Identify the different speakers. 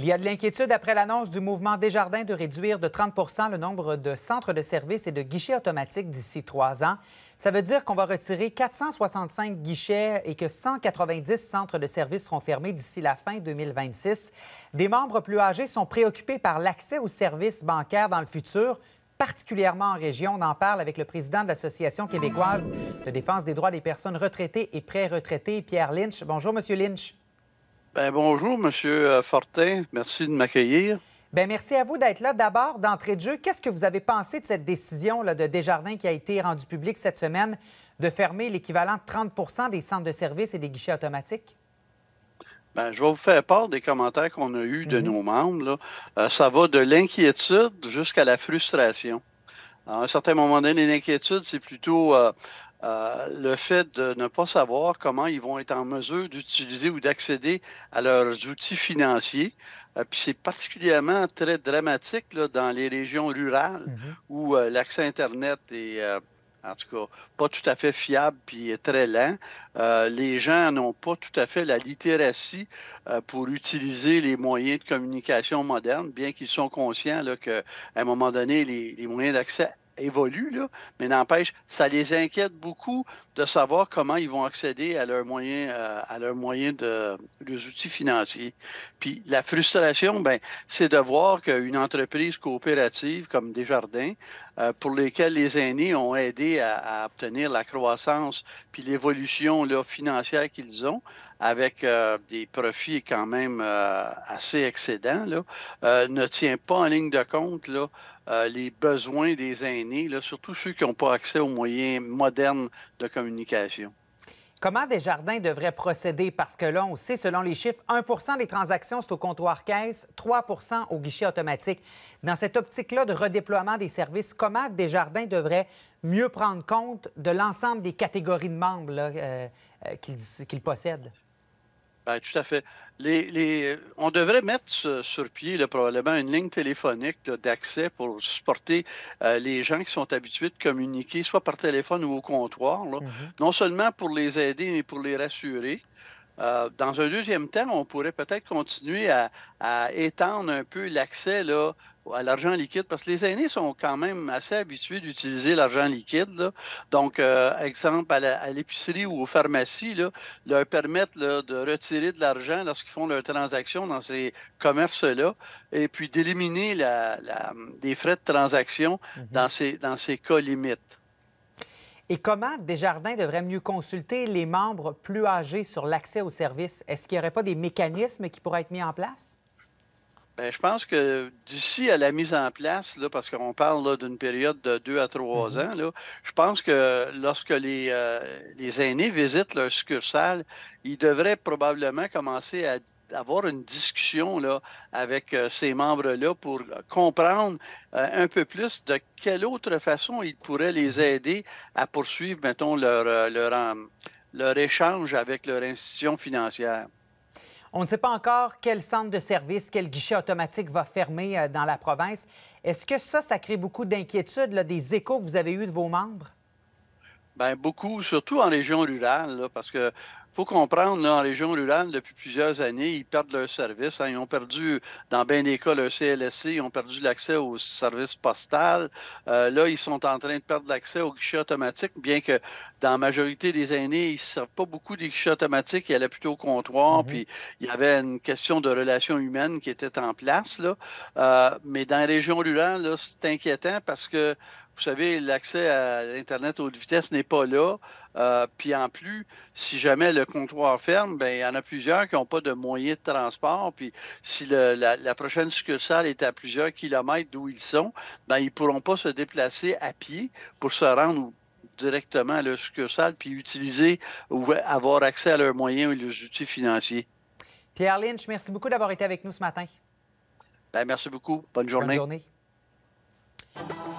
Speaker 1: Il y a de l'inquiétude après l'annonce du mouvement Desjardins de réduire de 30 le nombre de centres de services et de guichets automatiques d'ici trois ans. Ça veut dire qu'on va retirer 465 guichets et que 190 centres de services seront fermés d'ici la fin 2026. Des membres plus âgés sont préoccupés par l'accès aux services bancaires dans le futur, particulièrement en région. On en parle avec le président de l'Association québécoise de défense des droits des personnes retraitées et pré-retraitées, Pierre Lynch. Bonjour, Monsieur Lynch.
Speaker 2: Ben, bonjour, Monsieur euh, Fortin. Merci de m'accueillir.
Speaker 1: Bien, merci à vous d'être là. D'abord, d'entrée de jeu, qu'est-ce que vous avez pensé de cette décision là, de Desjardins qui a été rendue publique cette semaine de fermer l'équivalent de 30 des centres de services et des guichets automatiques?
Speaker 2: Bien, je vais vous faire part des commentaires qu'on a eus de mhm. nos membres. Euh, ça va de l'inquiétude jusqu'à la frustration. À un certain moment donné, l'inquiétude, c'est plutôt euh, euh, le fait de ne pas savoir comment ils vont être en mesure d'utiliser ou d'accéder à leurs outils financiers. Euh, puis c'est particulièrement très dramatique dans les régions rurales mhm. où euh, l'accès Internet est en tout cas, pas tout à fait fiable puis très lent. les gens n'ont pas tout à fait la littératie pour utiliser les moyens de communication modernes, bien qu'ils soient conscients qu'à un moment donné, les moyens d'accès évolue, mais n'empêche, ça les inquiète beaucoup de savoir comment ils vont accéder à leurs moyens, euh, à leurs moyens de outils financiers. Puis la frustration, ben, c'est de voir qu'une entreprise coopérative comme Desjardins, euh, pour lesquelles les aînés ont aidé à, à obtenir la croissance puis l'évolution financière qu'ils ont, avec euh, des profits quand même euh, assez excédents, euh, ne tient pas en ligne de compte les besoins des aînés, surtout ceux qui n'ont pas accès aux moyens modernes de communication.
Speaker 1: Comment Desjardins devrait procéder? Parce que là, on sait, selon les chiffres, 1 des transactions, c'est au comptoir caisse, 3 au guichet automatique. Dans cette optique-là de redéploiement des services, comment Desjardins devrait mieux prendre compte de l'ensemble des catégories de membres qu'ils qu'il possède?
Speaker 2: Ben, tout à fait. on devrait mettre sur pied probablement une ligne téléphonique d'accès pour supporter euh, les gens qui sont habitués de communiquer, soit par téléphone ou au comptoir, mm-hmm. non seulement pour les aider, mais pour les rassurer. Euh, dans un deuxième temps, on pourrait peut-être continuer à, étendre un peu l'accès à l'argent liquide, parce que les aînés sont quand même assez habitués d'utiliser l'argent liquide. Donc, euh, exemple, à, l'épicerie ou aux pharmacies, leur permettre de retirer de l'argent lorsqu'ils font leurs transactions dans ces commerces-là, et puis d'éliminer la, des frais de transaction mm-hmm. dans ces cas limites.
Speaker 1: Et comment Desjardins devrait mieux consulter les membres plus âgés sur l'accès aux services? Est-ce qu'il n'y aurait pas des mécanismes qui pourraient être mis en place?
Speaker 2: Ben, je pense que d'ici à la mise en place, parce qu'on parle d'une période de deux à trois mm-hmm. ans, je pense que lorsque euh, les, aînés visitent leur succursale, ils devraient probablement commencer à avoir une discussion là, avec euh, ces membres-là pour euh, comprendre un peu plus de quelle autre façon ils pourraient les mm-hmm. aider à poursuivre, mettons, leur, leur, leur échange avec leur institution financière.
Speaker 1: On ne sait pas encore quel centre de service, quel guichet automatique va fermer euh, dans la province. Est-ce que ça, ça crée beaucoup d'inquiétude, des échos que vous avez eus de vos membres?
Speaker 2: Bien, beaucoup, surtout en région rurale, parce que faut comprendre, là, en région rurale, depuis plusieurs années, ils perdent leur service. Hein. Ils ont perdu, dans bien des cas, le CLSC, ils ont perdu l'accès au service postal. Euh, là, ils sont en train de perdre l'accès aux guichets automatiques, bien que dans la majorité des aînés, ils ne servent pas beaucoup des guichets automatiques. Ils allaient plutôt au comptoir, mhm. puis il y avait une question de relations humaines qui était en place. Là. Euh, mais dans les régions rurales, c'est inquiétant parce que vous savez, l'accès à l'Internet haute vitesse n'est pas là. Euh, puis en plus, si jamais le comptoir ferme, ben, il y en a plusieurs qui n'ont pas de moyens de transport. Puis si la, prochaine succursale est à plusieurs kilomètres d'où ils sont, ben, ils ne pourront pas se déplacer à pied pour se rendre directement à leur succursale puis utiliser ou avoir accès à leurs moyens et leurs outils financiers.
Speaker 1: Pierre Lynch, merci beaucoup d'avoir été avec nous ce matin.
Speaker 2: Ben, merci beaucoup. Bonne journée. Bonne journée.